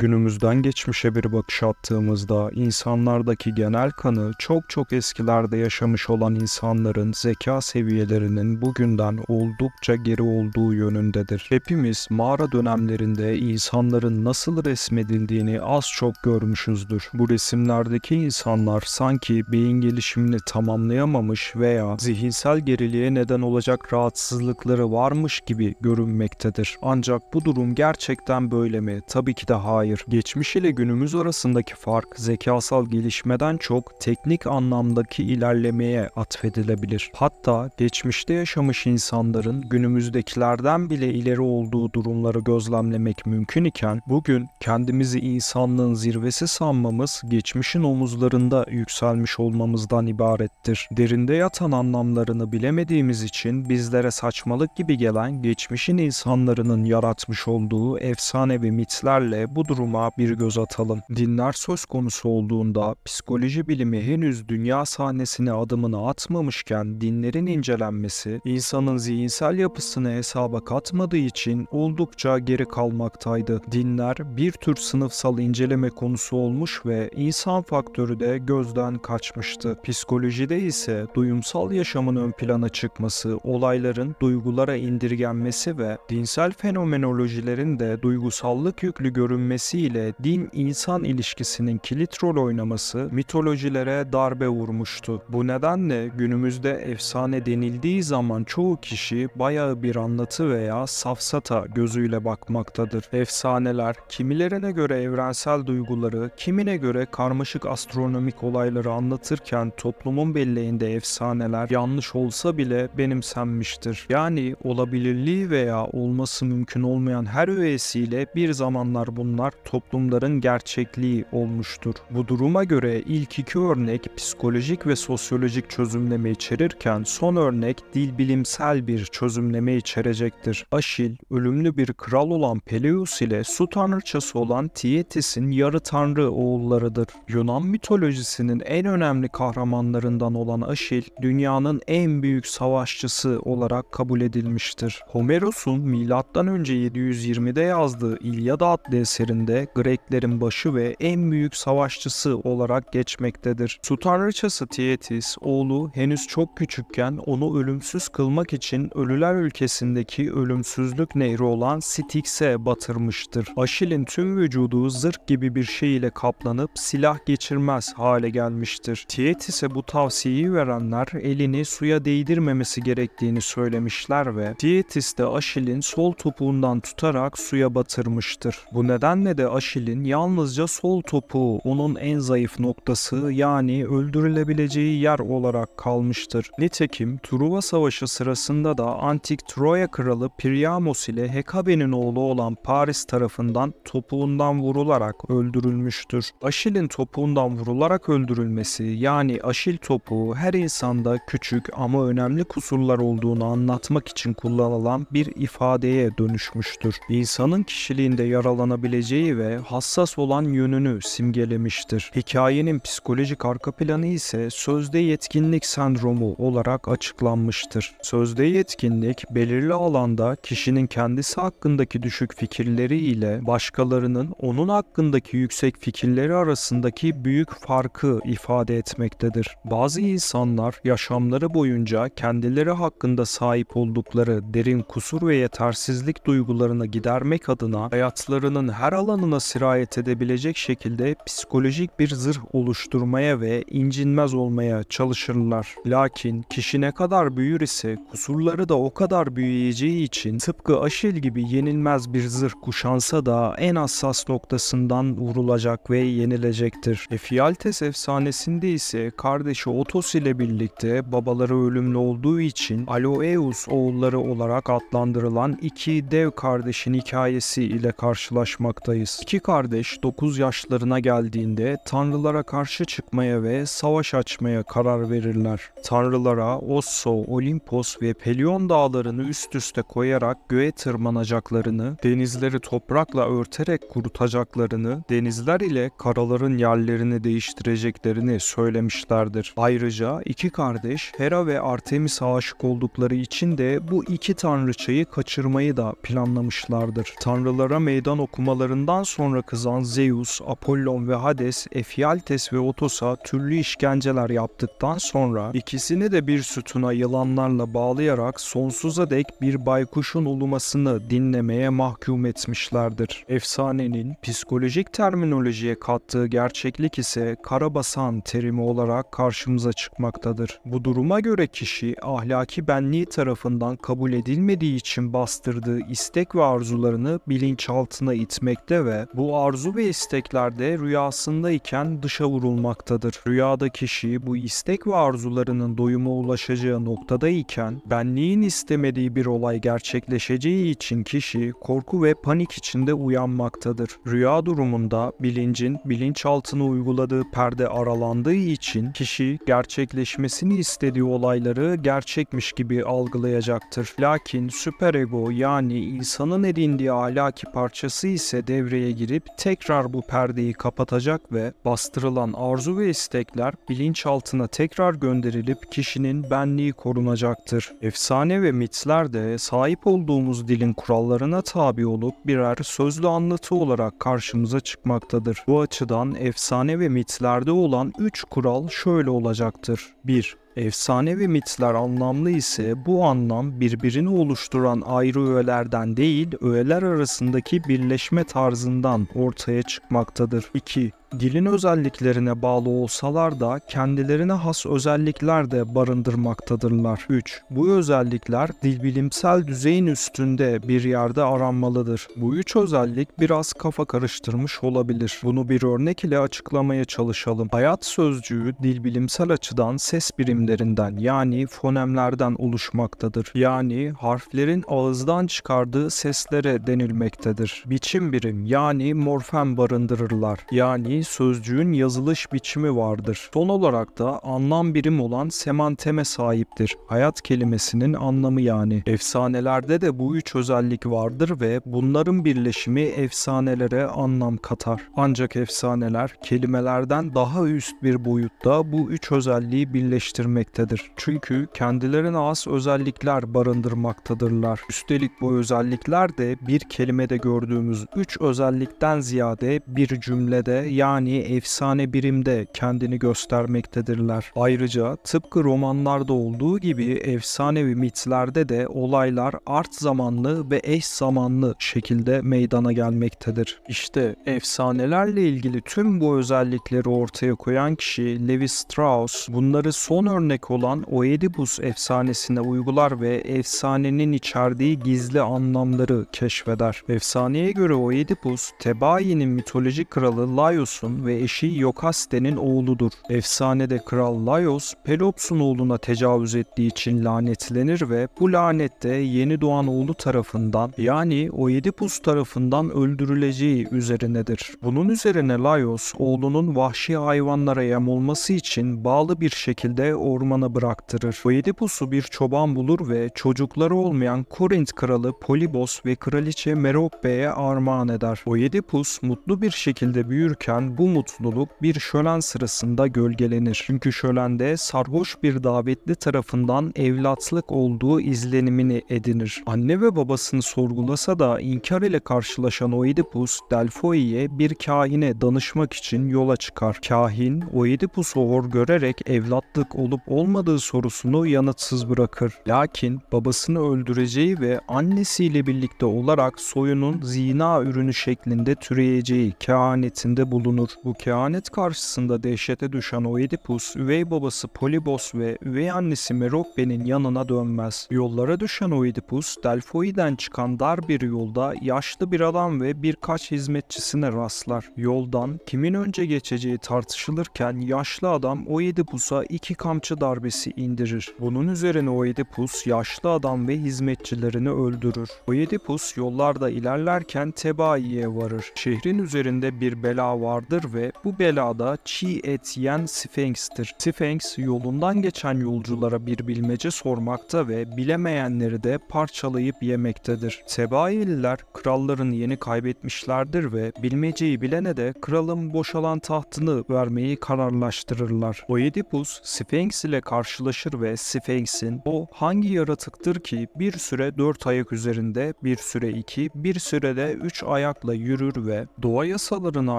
Günümüzden geçmişe bir bakış attığımızda insanlardaki genel kanı çok çok eskilerde yaşamış olan insanların zeka seviyelerinin bugünden oldukça geri olduğu yönündedir. Hepimiz mağara dönemlerinde insanların nasıl resmedildiğini az çok görmüşüzdür. Bu resimlerdeki insanlar sanki beyin gelişimini tamamlayamamış veya zihinsel geriliğe neden olacak rahatsızlıkları varmış gibi görünmektedir. Ancak bu durum gerçekten böyle mi? Tabii ki de hayır dair. Geçmiş ile günümüz arasındaki fark zekasal gelişmeden çok teknik anlamdaki ilerlemeye atfedilebilir. Hatta geçmişte yaşamış insanların günümüzdekilerden bile ileri olduğu durumları gözlemlemek mümkün iken bugün kendimizi insanlığın zirvesi sanmamız geçmişin omuzlarında yükselmiş olmamızdan ibarettir. Derinde yatan anlamlarını bilemediğimiz için bizlere saçmalık gibi gelen geçmişin insanlarının yaratmış olduğu efsane ve mitlerle bu durum duruma bir göz atalım. Dinler söz konusu olduğunda psikoloji bilimi henüz dünya sahnesine adımını atmamışken dinlerin incelenmesi insanın zihinsel yapısını hesaba katmadığı için oldukça geri kalmaktaydı. Dinler bir tür sınıfsal inceleme konusu olmuş ve insan faktörü de gözden kaçmıştı. Psikolojide ise duyumsal yaşamın ön plana çıkması, olayların duygulara indirgenmesi ve dinsel fenomenolojilerin de duygusallık yüklü görünmesi edilmesiyle din-insan ilişkisinin kilit rol oynaması mitolojilere darbe vurmuştu. Bu nedenle günümüzde efsane denildiği zaman çoğu kişi bayağı bir anlatı veya safsata gözüyle bakmaktadır. Efsaneler kimilerine göre evrensel duyguları, kimine göre karmaşık astronomik olayları anlatırken toplumun belleğinde efsaneler yanlış olsa bile benimsenmiştir. Yani olabilirliği veya olması mümkün olmayan her öğesiyle bir zamanlar bunlar bunlar toplumların gerçekliği olmuştur. Bu duruma göre ilk iki örnek psikolojik ve sosyolojik çözümleme içerirken son örnek dil bilimsel bir çözümleme içerecektir. Aşil, ölümlü bir kral olan Peleus ile su tanrıçası olan Tietis'in yarı tanrı oğullarıdır. Yunan mitolojisinin en önemli kahramanlarından olan Aşil, dünyanın en büyük savaşçısı olarak kabul edilmiştir. Homeros'un M.Ö. 720'de yazdığı İlyada adlı eserinde döneminde Greklerin başı ve en büyük savaşçısı olarak geçmektedir. Su tanrıçası Tietis, oğlu henüz çok küçükken onu ölümsüz kılmak için ölüler ülkesindeki ölümsüzlük nehri olan Styx'e batırmıştır. Aşil'in tüm vücudu zırh gibi bir şey ile kaplanıp silah geçirmez hale gelmiştir. Tietis'e bu tavsiyeyi verenler elini suya değdirmemesi gerektiğini söylemişler ve Tietis de Aşil'in sol topuğundan tutarak suya batırmıştır. Bu nedenle sahnede Aşil'in yalnızca sol topu onun en zayıf noktası yani öldürülebileceği yer olarak kalmıştır. Nitekim Truva Savaşı sırasında da antik Troya kralı Priamos ile Hekabe'nin oğlu olan Paris tarafından topuğundan vurularak öldürülmüştür. Aşil'in topuğundan vurularak öldürülmesi yani Aşil topuğu her insanda küçük ama önemli kusurlar olduğunu anlatmak için kullanılan bir ifadeye dönüşmüştür. İnsanın kişiliğinde yaralanabileceği geleceği ve hassas olan yönünü simgelemiştir. Hikayenin psikolojik arka planı ise sözde yetkinlik sendromu olarak açıklanmıştır. Sözde yetkinlik belirli alanda kişinin kendisi hakkındaki düşük fikirleri ile başkalarının onun hakkındaki yüksek fikirleri arasındaki büyük farkı ifade etmektedir. Bazı insanlar yaşamları boyunca kendileri hakkında sahip oldukları derin kusur ve yetersizlik duygularını gidermek adına hayatlarının her alanında alanına sirayet edebilecek şekilde psikolojik bir zırh oluşturmaya ve incinmez olmaya çalışırlar. Lakin kişi ne kadar büyür ise kusurları da o kadar büyüyeceği için tıpkı Aşil gibi yenilmez bir zırh kuşansa da en hassas noktasından vurulacak ve yenilecektir. Efialtes efsanesinde ise kardeşi Otos ile birlikte babaları ölümlü olduğu için Aloeus oğulları olarak adlandırılan iki dev kardeşin hikayesi ile karşılaşmaktayız yaşındayız. İki kardeş 9 yaşlarına geldiğinde tanrılara karşı çıkmaya ve savaş açmaya karar verirler. Tanrılara Osso, Olimpos ve Pelion dağlarını üst üste koyarak göğe tırmanacaklarını, denizleri toprakla örterek kurutacaklarını, denizler ile karaların yerlerini değiştireceklerini söylemişlerdir. Ayrıca iki kardeş Hera ve Artemis aşık oldukları için de bu iki tanrıçayı kaçırmayı da planlamışlardır. Tanrılara meydan okumalarında Ondan sonra kızan Zeus, Apollon ve Hades, Efialtes ve Otos'a türlü işkenceler yaptıktan sonra ikisini de bir sütuna yılanlarla bağlayarak sonsuza dek bir baykuşun ulumasını dinlemeye mahkum etmişlerdir. Efsanenin psikolojik terminolojiye kattığı gerçeklik ise karabasan terimi olarak karşımıza çıkmaktadır. Bu duruma göre kişi ahlaki benliği tarafından kabul edilmediği için bastırdığı istek ve arzularını bilinçaltına itmektedir istekte ve bu arzu ve isteklerde rüyasındayken dışa vurulmaktadır. Rüyada kişi bu istek ve arzularının doyuma ulaşacağı noktadayken benliğin istemediği bir olay gerçekleşeceği için kişi korku ve panik içinde uyanmaktadır. Rüya durumunda bilincin bilinçaltına uyguladığı perde aralandığı için kişi gerçekleşmesini istediği olayları gerçekmiş gibi algılayacaktır. Lakin süperego yani insanın edindiği ahlaki parçası ise de devreye girip tekrar bu perdeyi kapatacak ve bastırılan arzu ve istekler bilinçaltına tekrar gönderilip kişinin benliği korunacaktır. Efsane ve mitler de sahip olduğumuz dilin kurallarına tabi olup birer sözlü anlatı olarak karşımıza çıkmaktadır. Bu açıdan efsane ve mitlerde olan 3 kural şöyle olacaktır. 1. Efsane ve mitler anlamlı ise bu anlam birbirini oluşturan ayrı öğelerden değil, öğeler arasındaki birleşme tarzından ortaya çıkmaktadır. 2 dilin özelliklerine bağlı olsalar da kendilerine has özellikler de barındırmaktadırlar. 3. Bu özellikler dilbilimsel düzeyin üstünde bir yerde aranmalıdır. Bu üç özellik biraz kafa karıştırmış olabilir. Bunu bir örnek ile açıklamaya çalışalım. Hayat sözcüğü dilbilimsel açıdan ses birimlerinden yani fonemlerden oluşmaktadır. Yani harflerin ağızdan çıkardığı seslere denilmektedir. Biçim birim yani morfem barındırırlar. Yani ettiği sözcüğün yazılış biçimi vardır. Son olarak da anlam birim olan semanteme sahiptir. Hayat kelimesinin anlamı yani. Efsanelerde de bu üç özellik vardır ve bunların birleşimi efsanelere anlam katar. Ancak efsaneler kelimelerden daha üst bir boyutta bu üç özelliği birleştirmektedir. Çünkü kendilerine az özellikler barındırmaktadırlar. Üstelik bu özellikler de bir kelimede gördüğümüz üç özellikten ziyade bir cümlede yani yani efsane birimde kendini göstermektedirler. Ayrıca tıpkı romanlarda olduğu gibi efsanevi mitlerde de olaylar art zamanlı ve eş zamanlı şekilde meydana gelmektedir. İşte efsanelerle ilgili tüm bu özellikleri ortaya koyan kişi Levi Strauss bunları son örnek olan Oedipus efsanesine uygular ve efsanenin içerdiği gizli anlamları keşfeder. Efsaneye göre Oedipus, Tebai'nin mitolojik kralı Laios Pelops'un ve eşi Yokaste'nin oğludur. Efsanede Kral Laios, Pelops'un oğluna tecavüz ettiği için lanetlenir ve bu lanette yeni doğan oğlu tarafından yani Oedipus tarafından öldürüleceği üzerinedir. Bunun üzerine Laios oğlunun vahşi hayvanlara yem olması için bağlı bir şekilde ormana bıraktırır. Oedipus'u bir çoban bulur ve çocukları olmayan Korint kralı Polibos ve kraliçe Merope'ye armağan eder. Oedipus mutlu bir şekilde büyürken bu mutluluk bir şölen sırasında gölgelenir. Çünkü şölende sarhoş bir davetli tarafından evlatlık olduğu izlenimini edinir. Anne ve babasını sorgulasa da inkar ile karşılaşan Oedipus, Delphoi'ye bir kahine danışmak için yola çıkar. Kahin, Oedipus'u hor görerek evlatlık olup olmadığı sorusunu yanıtsız bırakır. Lakin babasını öldüreceği ve annesiyle birlikte olarak soyunun zina ürünü şeklinde türeyeceği kehanetinde bulunur bulunur. Bu kehanet karşısında dehşete düşen Oedipus, üvey babası Polibos ve üvey annesi Merope'nin yanına dönmez. Yollara düşen Oedipus, Delphoi'den çıkan dar bir yolda yaşlı bir adam ve birkaç hizmetçisine rastlar. Yoldan kimin önce geçeceği tartışılırken yaşlı adam Oedipus'a iki kamçı darbesi indirir. Bunun üzerine Oedipus yaşlı adam ve hizmetçilerini öldürür. Oedipus yollarda ilerlerken Tebai'ye varır. Şehrin üzerinde bir bela vardır vardır ve bu belada çiğ et yiyen Sphinx'tir. Sphinx yolundan geçen yolculara bir bilmece sormakta ve bilemeyenleri de parçalayıp yemektedir. Sebaililer kralların yeni kaybetmişlerdir ve bilmeceyi bilene de kralın boşalan tahtını vermeyi kararlaştırırlar. Oedipus Sphinx ile karşılaşır ve Sphinx'in o hangi yaratıktır ki bir süre dört ayak üzerinde, bir süre iki, bir sürede üç ayakla yürür ve doğa yasalarına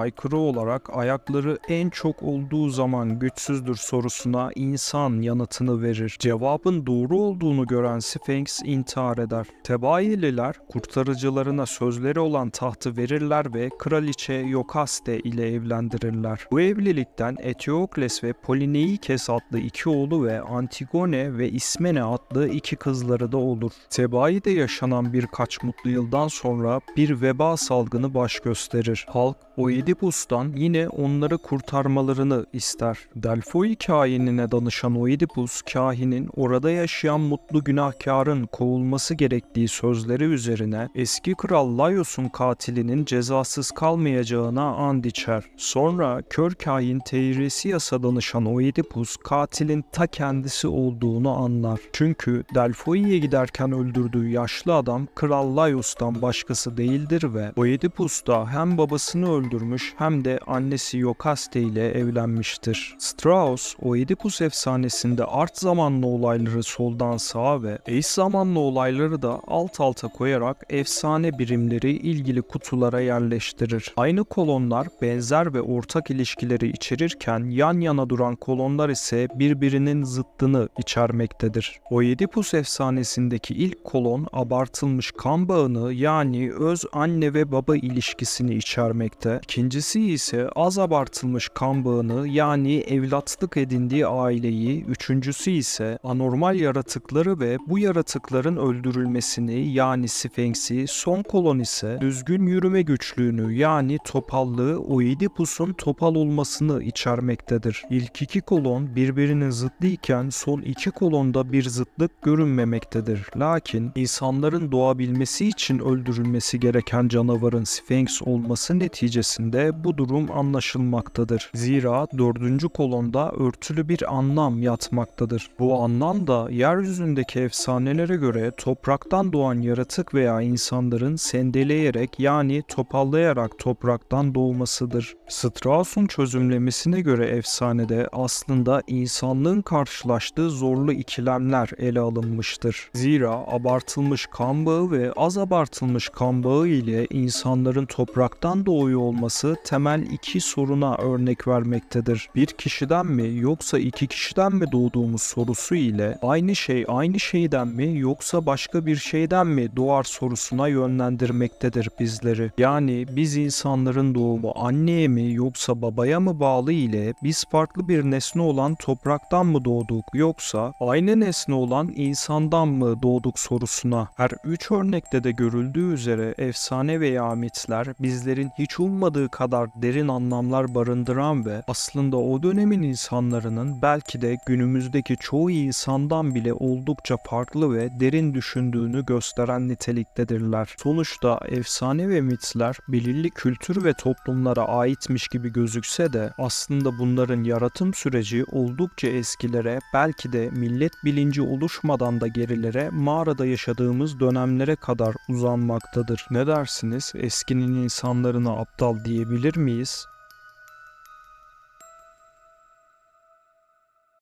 aykırı olan olarak ayakları en çok olduğu zaman güçsüzdür sorusuna insan yanıtını verir. Cevabın doğru olduğunu gören Sphinx intihar eder. Tebaililer kurtarıcılarına sözleri olan tahtı verirler ve kraliçe Yokaste ile evlendirirler. Bu evlilikten Etiokles ve Polineikes adlı iki oğlu ve Antigone ve İsmene adlı iki kızları da olur. Tebai'de yaşanan birkaç mutlu yıldan sonra bir veba salgını baş gösterir. Halk Oedipus'tan yine onları kurtarmalarını ister. Delfoi kahinine danışan Oedipus, kahinin orada yaşayan mutlu günahkarın kovulması gerektiği sözleri üzerine eski kral Laios'un katilinin cezasız kalmayacağına and içer. Sonra kör kahin Teiresias'a danışan Oedipus, katilin ta kendisi olduğunu anlar. Çünkü Delfoi'ye giderken öldürdüğü yaşlı adam Kral Laios'tan başkası değildir ve Oedipus da hem babasını öldürmüş hem de döneminde annesi Yokaste ile evlenmiştir. Strauss, o Oedipus efsanesinde art zamanlı olayları soldan sağa ve eş zamanlı olayları da alt alta koyarak efsane birimleri ilgili kutulara yerleştirir. Aynı kolonlar benzer ve ortak ilişkileri içerirken yan yana duran kolonlar ise birbirinin zıttını içermektedir. Oedipus efsanesindeki ilk kolon abartılmış kan bağını yani öz anne ve baba ilişkisini içermekte. İkincisi ise az abartılmış kan bağını yani evlatlık edindiği aileyi, üçüncüsü ise anormal yaratıkları ve bu yaratıkların öldürülmesini yani Sphinx'i, son kolon ise düzgün yürüme güçlüğünü yani topallığı Oedipus'un topal olmasını içermektedir. İlk iki kolon birbirinin zıttı iken son iki kolonda bir zıtlık görünmemektedir. Lakin insanların doğabilmesi için öldürülmesi gereken canavarın Sphinx olması neticesinde bu durum durum anlaşılmaktadır. Zira dördüncü kolonda örtülü bir anlam yatmaktadır. Bu anlam da yeryüzündeki efsanelere göre topraktan doğan yaratık veya insanların sendeleyerek yani topallayarak topraktan doğmasıdır. Strauss'un çözümlemesine göre efsanede aslında insanlığın karşılaştığı zorlu ikilemler ele alınmıştır. Zira abartılmış kan bağı ve az abartılmış kan bağı ile insanların topraktan doğuyor olması temel temel iki soruna örnek vermektedir. Bir kişiden mi yoksa iki kişiden mi doğduğumuz sorusu ile aynı şey aynı şeyden mi yoksa başka bir şeyden mi doğar sorusuna yönlendirmektedir bizleri. Yani biz insanların doğumu anneye mi yoksa babaya mı bağlı ile biz farklı bir nesne olan topraktan mı doğduk yoksa aynı nesne olan insandan mı doğduk sorusuna. Her üç örnekte de görüldüğü üzere efsane veya mitler bizlerin hiç olmadığı kadar derin derin anlamlar barındıran ve aslında o dönemin insanlarının belki de günümüzdeki çoğu insandan bile oldukça farklı ve derin düşündüğünü gösteren niteliktedirler. Sonuçta efsane ve mitler belirli kültür ve toplumlara aitmiş gibi gözükse de aslında bunların yaratım süreci oldukça eskilere belki de millet bilinci oluşmadan da gerilere mağarada yaşadığımız dönemlere kadar uzanmaktadır. Ne dersiniz? Eskinin insanlarına aptal diyebilir miyiz? isso.